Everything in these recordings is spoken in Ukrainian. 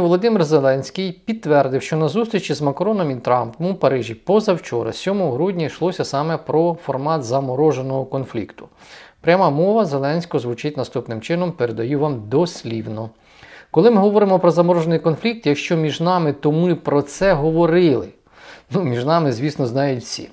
Володимир Зеленський підтвердив, що на зустрічі з Макроном і Трампом у Парижі позавчора, 7 грудня, йшлося саме про формат замороженого конфлікту. Пряма мова Зеленського звучить наступним чином, передаю вам дослівно. Коли ми говоримо про заморожений конфлікт, якщо між нами, то ми про це говорили. Ну, між нами, звісно, знають всі.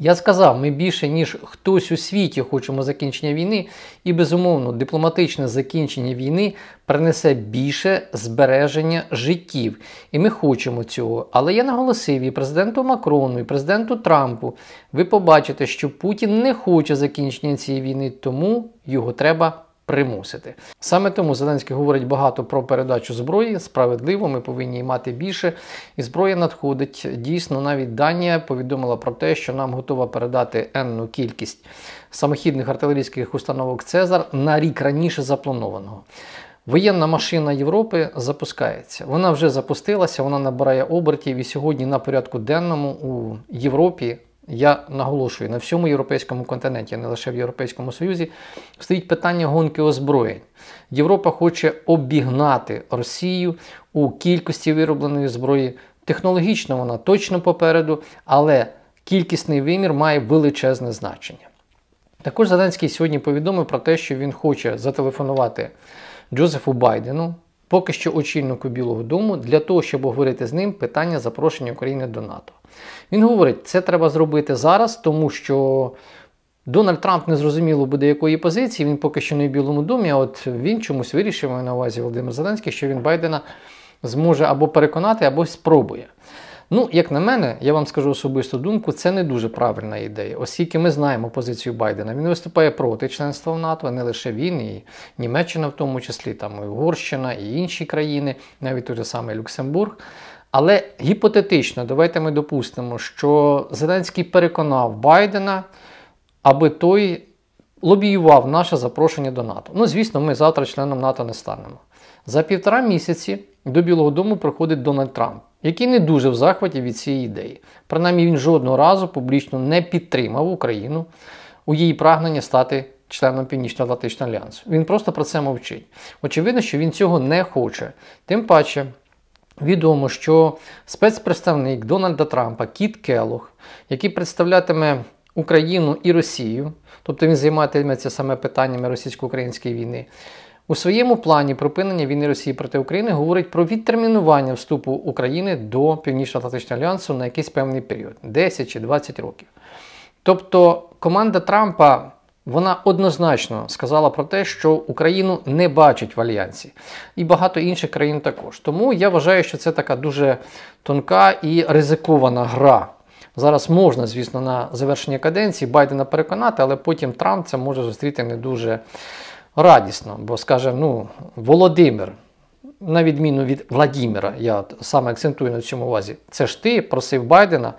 Я сказав, ми більше ніж хтось у світі хочемо закінчення війни, і безумовно, дипломатичне закінчення війни принесе більше збереження життів. І ми хочемо цього. Але я наголосив і президенту Макрону, і президенту Трампу. Ви побачите, що Путін не хоче закінчення цієї війни, тому його треба примусити. Саме тому Зеленський говорить багато про передачу зброї. Справедливо, ми повинні мати більше. І зброя надходить. Дійсно, навіть Данія повідомила про те, що нам готова передати енну кількість самохідних артилерійських установок Цезар на рік раніше запланованого. Воєнна машина Європи запускається. Вона вже запустилася, вона набирає обертів і сьогодні на порядку денному у Європі я наголошую, на всьому європейському континенті, не лише в Європейському Союзі, стоїть питання гонки озброєнь. Європа хоче обігнати Росію у кількості виробленої зброї. Технологічно вона точно попереду, але кількісний вимір має величезне значення. Також Зеленський сьогодні повідомив про те, що він хоче зателефонувати Джозефу Байдену. Поки що очільнику Білого Дому для того, щоб обговорити з ним питання запрошення України до НАТО. Він говорить, це треба зробити зараз, тому що Дональд Трамп не зрозуміло буде якої позиції, він поки що не в Білому домі, а от він чомусь вирішив на увазі Володимир Зеленський, що він Байдена зможе або переконати, або спробує. Ну, як на мене, я вам скажу особисту думку, це не дуже правильна ідея, оскільки ми знаємо позицію Байдена. Він виступає проти членства в НАТО, не лише він, і Німеччина, в тому числі, там і Угорщина, і інші країни, навіть той же самий Люксембург. Але гіпотетично, давайте ми допустимо, що Зеленський переконав Байдена, аби той лобіював наше запрошення до НАТО. Ну, звісно, ми завтра членом НАТО не станемо. За півтора місяці до Білого Дому приходить Дональд Трамп який не дуже в захваті від цієї ідеї. Принаймні він жодного разу публічно не підтримав Україну у її прагненні стати членом Північно-Атлантичного альянсу. Він просто про це мовчить. Очевидно, що він цього не хоче. Тим паче. Відомо, що спецпредставник Дональда Трампа Кіт Келох, який представлятиме Україну і Росію, тобто він займатиметься саме питаннями російсько-української війни, у своєму плані припинення війни Росії проти України говорить про відтермінування вступу України до Північно-Атлантичного альянсу на якийсь певний період 10 чи 20 років. Тобто команда Трампа. Вона однозначно сказала про те, що Україну не бачить в альянсі, і багато інших країн також. Тому я вважаю, що це така дуже тонка і ризикована гра. Зараз можна, звісно, на завершення каденції Байдена переконати, але потім Трамп це може зустріти не дуже радісно, бо, скаже, ну, Володимир, на відміну від Владіміра, я саме акцентую на цьому увазі, це ж ти просив Байдена,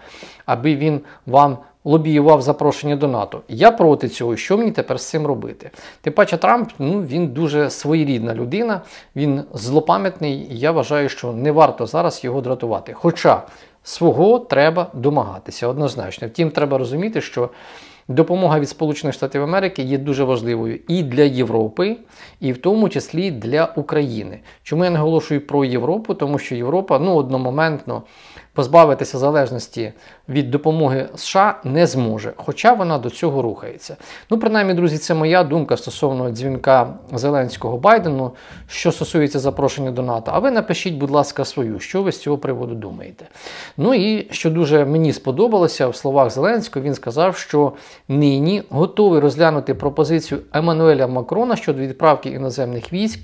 аби він вам лобіював запрошення до НАТО. Я проти цього, що мені тепер з цим робити? Тим паче, Трамп ну, він дуже своєрідна людина, він злопам'ятний, і я вважаю, що не варто зараз його дратувати. Хоча свого треба домагатися, однозначно. Втім, треба розуміти, що. Допомога від Сполучених Штатів Америки є дуже важливою і для Європи, і в тому числі для України. Чому я наголошую про Європу? Тому що Європа ну одномоментно позбавитися залежності від допомоги США не зможе, хоча вона до цього рухається. Ну, принаймні, друзі, це моя думка стосовно дзвінка Зеленського Байдену, що стосується запрошення до НАТО. А ви напишіть, будь ласка, свою, що ви з цього приводу думаєте. Ну і що дуже мені сподобалося в словах Зеленського, він сказав, що нині готовий розглянути пропозицію Еммануеля Макрона щодо відправки іноземних військ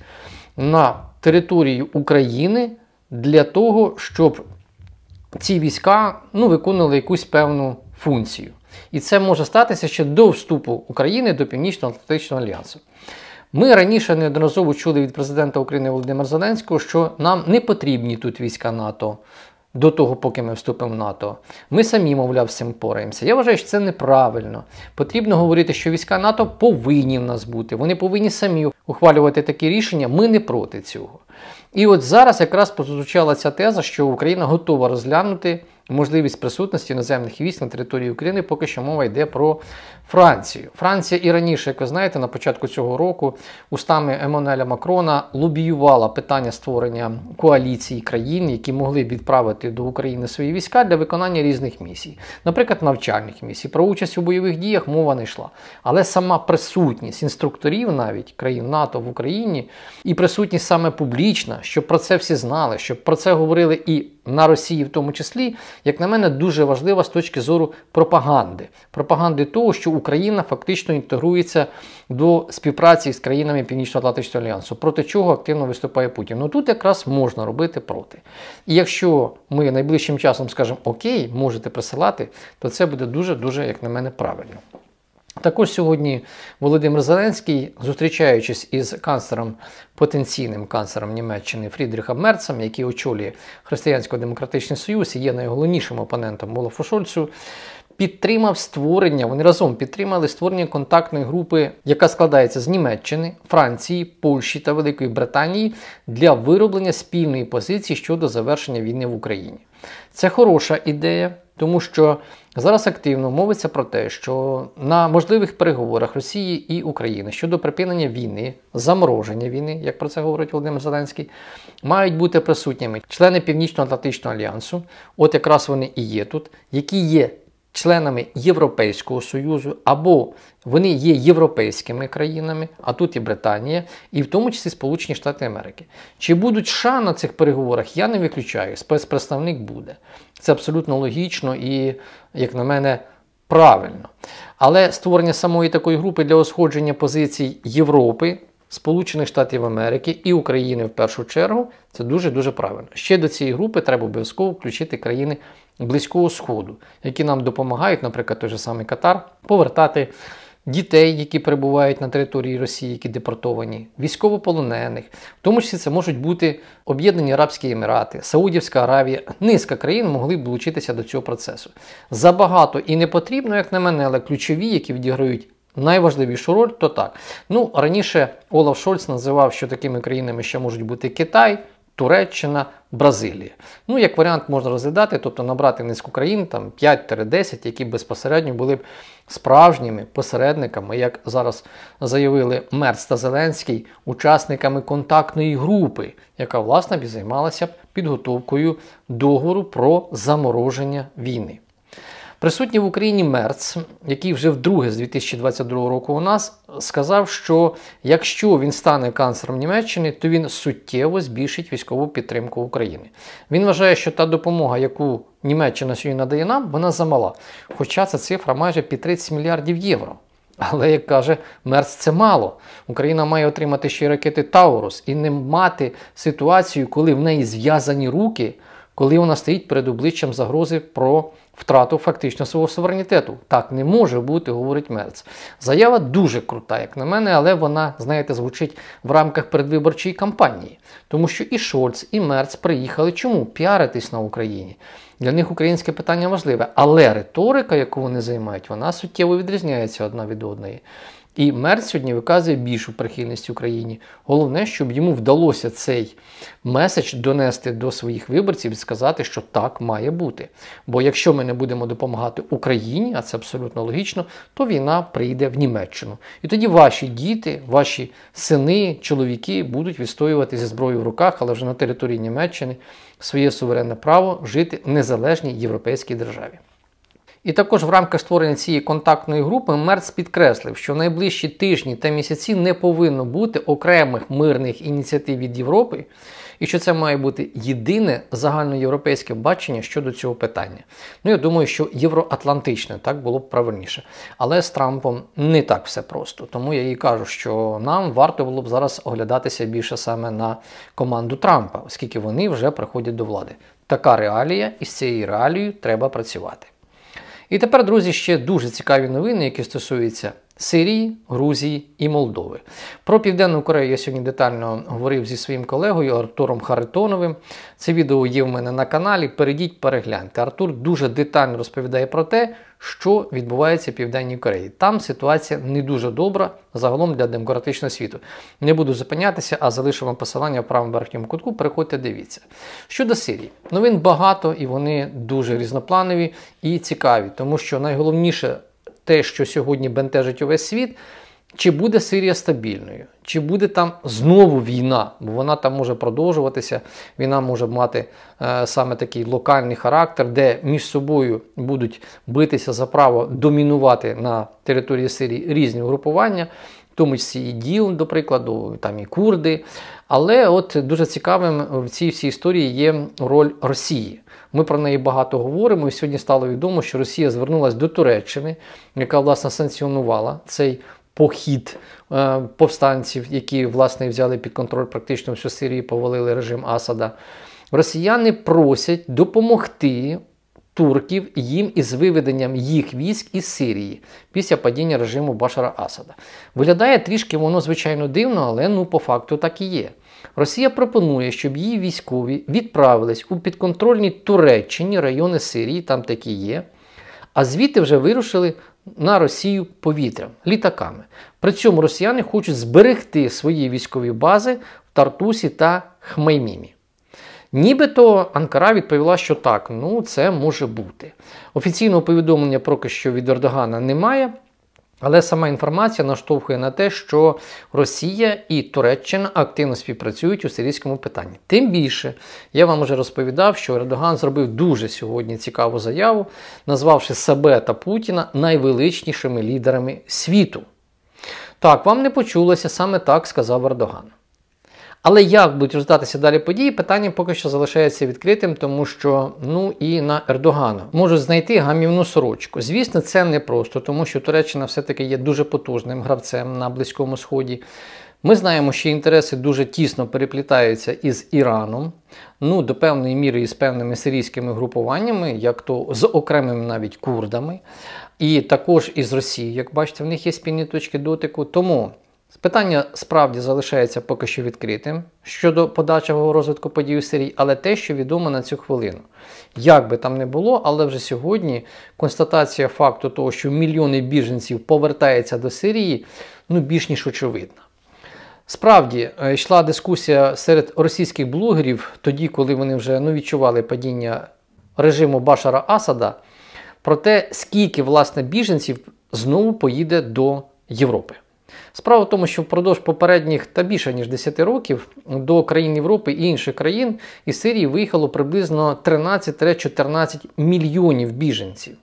на територію України для того, щоб ці війська ну, виконували якусь певну функцію. І це може статися ще до вступу України до Північно-Атлантичного альянсу. Ми раніше неодноразово чули від президента України Володимира Зеленського, що нам не потрібні тут війська НАТО до того, поки ми вступимо в НАТО. Ми самі, мовляв, з цим впораємося. Я вважаю, що це неправильно. Потрібно говорити, що війська НАТО повинні в нас бути. Вони повинні самі ухвалювати такі рішення. Ми не проти цього. І от зараз якраз прозвучала ця теза, що Україна готова розглянути можливість присутності іноземних військ на території України, поки що мова йде про Францію. Франція і раніше, як ви знаєте, на початку цього року устами Еммануеля Макрона лобіювала питання створення коаліції країн, які могли б відправити до України свої війська для виконання різних місій, наприклад, навчальних місій. Про участь у бойових діях мова не йшла. Але сама присутність інструкторів, навіть країн НАТО в Україні, і присутність саме публічна, щоб про це всі знали, щоб про це говорили і на Росії, в тому числі, як на мене, дуже важлива з точки зору пропаганди. Пропаганди того, що у Україна фактично інтегрується до співпраці з країнами Північно-Атлантичного альянсу, проти чого активно виступає Путін. Ну тут якраз можна робити проти. І якщо ми найближчим часом скажемо Окей, можете присилати, то це буде дуже дуже, як на мене, правильно. Також сьогодні Володимир Зеленський, зустрічаючись із канцлером, потенційним канцлером Німеччини Фрідріхом Мерцем, який очолює Християнсько-Демократичний Союз і є найголовнішим опонентом Олафу Шольцу, підтримав створення. Вони разом підтримали створення контактної групи, яка складається з Німеччини, Франції, Польщі та Великої Британії для вироблення спільної позиції щодо завершення війни в Україні. Це хороша ідея. Тому що зараз активно мовиться про те, що на можливих переговорах Росії і України щодо припинення війни, замороження війни, як про це говорить Володимир Зеленський, мають бути присутніми члени Північно-Атлантичного альянсу, от якраз вони і є тут, які є членами Європейського Союзу, або вони є європейськими країнами, а тут і Британія, і в тому числі Сполучені Штати Америки. Чи будуть США на цих переговорах, я не виключаю. Спецпредставник буде. Це абсолютно логічно і, як на мене, правильно. Але створення самої такої групи для осходження позицій Європи. Сполучених Штатів Америки і України в першу чергу це дуже дуже правильно. Ще до цієї групи треба обов'язково включити країни Близького Сходу, які нам допомагають, наприклад, той же самий Катар, повертати дітей, які перебувають на території Росії, які депортовані, військовополонених, в тому числі це можуть бути Об'єднані Арабські Емірати, Саудівська Аравія, низка країн могли б долучитися до цього процесу. Забагато і не потрібно, як на мене, але ключові, які відіграють. Найважливішу роль то так. Ну раніше Олаф Шольц називав, що такими країнами ще можуть бути Китай, Туреччина, Бразилія. Ну, як варіант можна розглядати, тобто набрати низку країн, там 5-10, які безпосередньо були б справжніми посередниками, як зараз заявили Мерц та Зеленський, учасниками контактної групи, яка власне б займалася підготовкою договору про замороження війни. Присутній в Україні Мерц, який вже вдруге з 2022 року у нас сказав, що якщо він стане канцлером Німеччини, то він суттєво збільшить військову підтримку України. Він вважає, що та допомога, яку Німеччина сьогодні надає нам, вона замала. Хоча ця цифра майже під 30 мільярдів євро. Але як каже Мерц, це мало. Україна має отримати ще й ракети Таурус і не мати ситуацію, коли в неї зв'язані руки коли вона стоїть перед обличчям загрози про втрату фактично свого суверенітету. Так не може бути, говорить Мерц. Заява дуже крута, як на мене, але вона, знаєте, звучить в рамках передвиборчої кампанії. Тому що і Шольц, і Мерц приїхали чому? Піаритись на Україні. Для них українське питання важливе, але риторика, яку вони займають, вона суттєво відрізняється одна від одної. І мер сьогодні виказує більшу прихильність Україні. Головне, щоб йому вдалося цей меседж донести до своїх виборців і сказати, що так має бути. Бо якщо ми не будемо допомагати Україні, а це абсолютно логічно, то війна прийде в Німеччину. І тоді ваші діти, ваші сини, чоловіки будуть відстоювати зі зброєю в руках, але вже на території Німеччини своє суверенне право жити в незалежній європейській державі. І також в рамках створення цієї контактної групи Мерц підкреслив, що в найближчі тижні та місяці не повинно бути окремих мирних ініціатив від Європи, і що це має бути єдине загальноєвропейське бачення щодо цього питання. Ну я думаю, що євроатлантичне так було б правильніше. Але з Трампом не так все просто. Тому я їй кажу, що нам варто було б зараз оглядатися більше саме на команду Трампа, оскільки вони вже приходять до влади. Така реалія, і з цією реалією треба працювати. І тепер, друзі, ще дуже цікаві новини, які стосуються Сирії, Грузії і Молдови. Про Південну Корею я сьогодні детально говорив зі своїм колегою Артуром Харитоновим. Це відео є в мене на каналі. Перейдіть, перегляньте. Артур дуже детально розповідає про те, що відбувається в Південній Кореї. Там ситуація не дуже добра загалом для демократичного світу. Не буду зупинятися, а залишу вам посилання в правому верхньому кутку. Приходьте, дивіться. Щодо Сирії, новин багато і вони дуже різнопланові і цікаві, тому що найголовніше те, що сьогодні бентежить увесь світ, чи буде Сирія стабільною, чи буде там знову війна, бо вона там може продовжуватися, війна може мати е, саме такий локальний характер, де між собою будуть битися за право домінувати на території Сирії різні угрупування. В тому числі і ДІЛ, до прикладу, там і курди, але от дуже цікавим в цій всій історії є роль Росії. Ми про неї багато говоримо. і Сьогодні стало відомо, що Росія звернулася до Туреччини, яка власне санкціонувала цей похід е, повстанців, які власне взяли під контроль практично всю Сирію, повалили режим Асада. Росіяни просять допомогти. Турків їм із виведенням їх військ із Сирії після падіння режиму Башара Асада виглядає трішки воно звичайно дивно, але ну по факту так і є. Росія пропонує, щоб її військові відправились у підконтрольні Туреччині райони Сирії, там такі є, а звідти вже вирушили на Росію повітрям, літаками. При цьому росіяни хочуть зберегти свої військові бази в Тартусі та Хмеймімі. Нібито Анкара відповіла, що так, ну це може бути. Офіційного повідомлення поки що від Ердогана немає. Але сама інформація наштовхує на те, що Росія і Туреччина активно співпрацюють у сирійському питанні. Тим більше я вам вже розповідав, що Ердоган зробив дуже сьогодні цікаву заяву, назвавши себе та Путіна найвеличнішими лідерами світу. Так, вам не почулося саме так сказав Ердоган. Але як будуть роздатися далі події, питання поки що залишається відкритим, тому що ну і на Ердогана можуть знайти гамівну сорочку. Звісно, це не просто, тому що Туреччина все-таки є дуже потужним гравцем на Близькому Сході. Ми знаємо, що інтереси дуже тісно переплітаються із Іраном, ну до певної міри і з певними сирійськими групуваннями, як то з окремими навіть курдами, і також із Росією, як бачите, в них є спільні точки дотику. Тому Питання справді залишається поки що відкритим щодо подальшого розвитку подій у Сирії, але те, що відомо на цю хвилину. Як би там не було, але вже сьогодні констатація факту того, що мільйони біженців повертаються до Сирії, ну більш ніж очевидна. Справді е, йшла дискусія серед російських блогерів, тоді, коли вони вже ну, відчували падіння режиму Башара Асада, про те, скільки власне біженців знову поїде до Європи. Справа в тому, що впродовж попередніх та більше ніж 10 років до країн Європи і інших країн із Сирії виїхало приблизно 13-14 мільйонів біженців.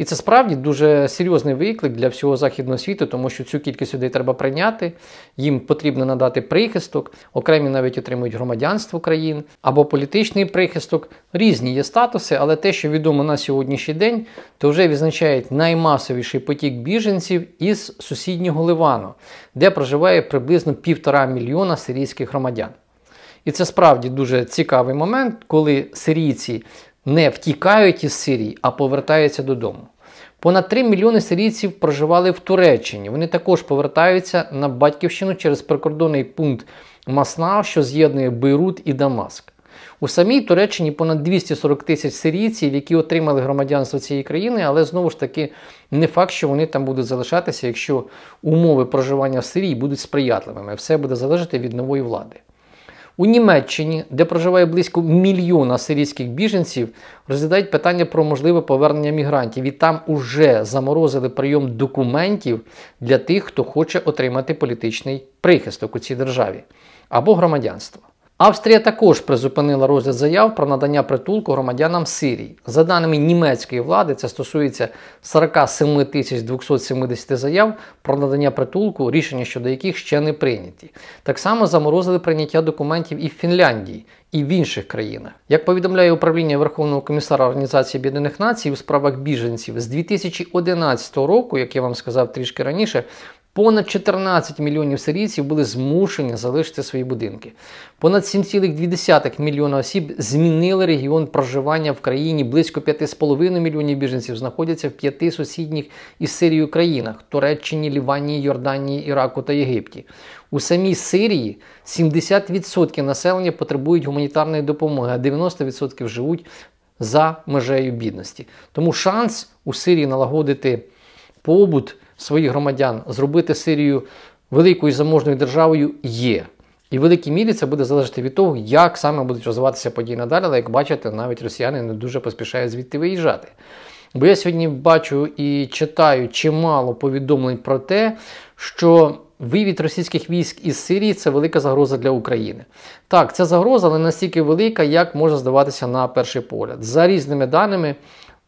І це справді дуже серйозний виклик для всього західного світу, тому що цю кількість людей треба прийняти, їм потрібно надати прихисток, окремі навіть отримують громадянство країн або політичний прихисток. Різні є статуси, але те, що відомо на сьогоднішній день, то вже відзначає наймасовіший потік біженців із сусіднього Ливану, де проживає приблизно півтора мільйона сирійських громадян. І це справді дуже цікавий момент, коли сирійці не втікають із Сирії, а повертаються додому. Понад 3 мільйони сирійців проживали в Туреччині. Вони також повертаються на Батьківщину через прикордонний пункт Масна, що з'єднує Бейрут і Дамаск. У самій Туреччині понад 240 тисяч сирійців, які отримали громадянство цієї країни, але знову ж таки не факт, що вони там будуть залишатися, якщо умови проживання в Сирії будуть сприятливими. Все буде залежати від нової влади. У Німеччині, де проживає близько мільйона сирійських біженців, розглядають питання про можливе повернення мігрантів. І там уже заморозили прийом документів для тих, хто хоче отримати політичний прихисток у цій державі або громадянство. Австрія також призупинила розгляд заяв про надання притулку громадянам Сирії. За даними німецької влади, це стосується 47 270 заяв про надання притулку, рішення щодо яких ще не прийняті. Так само заморозили прийняття документів і в Фінляндії, і в інших країнах. Як повідомляє управління Верховного комісара Організації Об'єднаних Націй у справах біженців з 2011 року, як я вам сказав трішки раніше, Понад 14 мільйонів сирійців були змушені залишити свої будинки. Понад 7,2 мільйона осіб змінили регіон проживання в країні. Близько 5,5 мільйонів біженців знаходяться в п'яти сусідніх із Сирією країнах Туреччині, Ліванії, Йорданії, Іраку та Єгипті. У самій Сирії 70% населення потребують гуманітарної допомоги, а 90% живуть за межею бідності. Тому шанс у Сирії налагодити побут своїх громадян зробити Сирію великою заможною державою є. І в великій мірі це буде залежати від того, як саме будуть розвиватися події надалі, але як бачите, навіть росіяни не дуже поспішають звідти виїжджати. Бо я сьогодні бачу і читаю чимало повідомлень про те, що вивід російських військ із Сирії це велика загроза для України. Так, ця загроза але настільки велика, як може здаватися на перший погляд. За різними даними,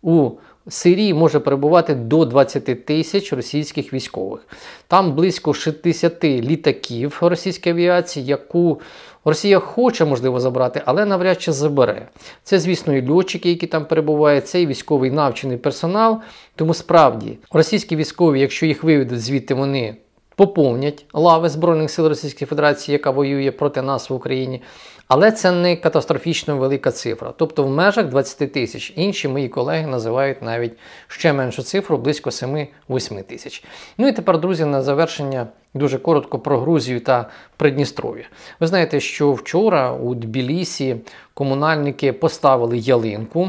у Сирії може перебувати до 20 тисяч російських військових. Там близько 60 літаків російської авіації, яку Росія хоче, можливо, забрати, але навряд чи забере. Це, звісно, і льотчики, які там перебувають, це і військовий навчений персонал. Тому справді російські військові, якщо їх виведуть звідти, вони поповнять лави Збройних сил Російської Федерації, яка воює проти нас в Україні. Але це не катастрофічно велика цифра. Тобто в межах 20 тисяч. Інші мої колеги називають навіть ще меншу цифру, близько 7-8 тисяч. Ну і тепер, друзі, на завершення дуже коротко про Грузію та Придністров'я. Ви знаєте, що вчора у Тбілісі комунальники поставили ялинку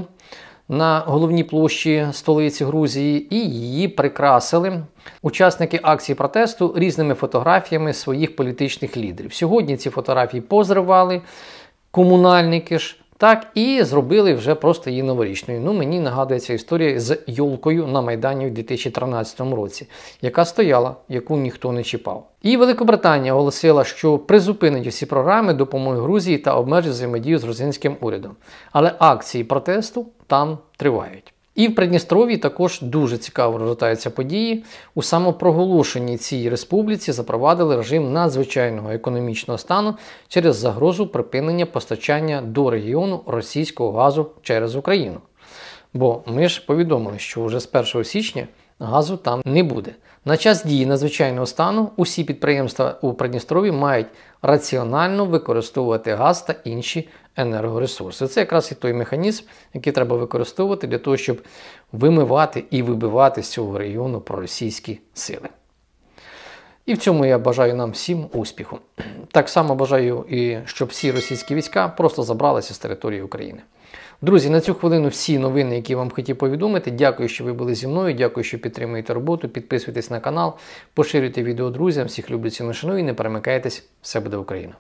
на головній площі столиці Грузії, і її прикрасили учасники акції протесту різними фотографіями своїх політичних лідерів. Сьогодні ці фотографії позривали комунальники ж. Так, і зробили вже просто її новорічною. Ну, мені нагадується історія з Йолкою на Майдані у 2013 році, яка стояла, яку ніхто не чіпав. І Великобританія оголосила, що призупинить усі програми допомоги Грузії та обмежить взаємодію з грузинським урядом. Але акції протесту там тривають. І в Придністров'ї також дуже цікаво розгортаються події. У самопроголошеній цій республіці запровадили режим надзвичайного економічного стану через загрозу припинення постачання до регіону російського газу через Україну. Бо ми ж повідомили, що вже з 1 січня газу там не буде. На час дії надзвичайного стану усі підприємства у Придністрові мають раціонально використовувати газ та інші енергоресурси. Це якраз і той механізм, який треба використовувати для того, щоб вимивати і вибивати з цього регіону проросійські сили. І в цьому я бажаю нам всім успіху. Так само бажаю і щоб всі російські війська просто забралися з території України. Друзі, на цю хвилину всі новини, які вам хотів повідомити. Дякую, що ви були зі мною. Дякую, що підтримуєте роботу. Підписуйтесь на канал, поширюйте відео друзям. Всіх люблю ціну шану і не перемикайтесь. Все буде Україна!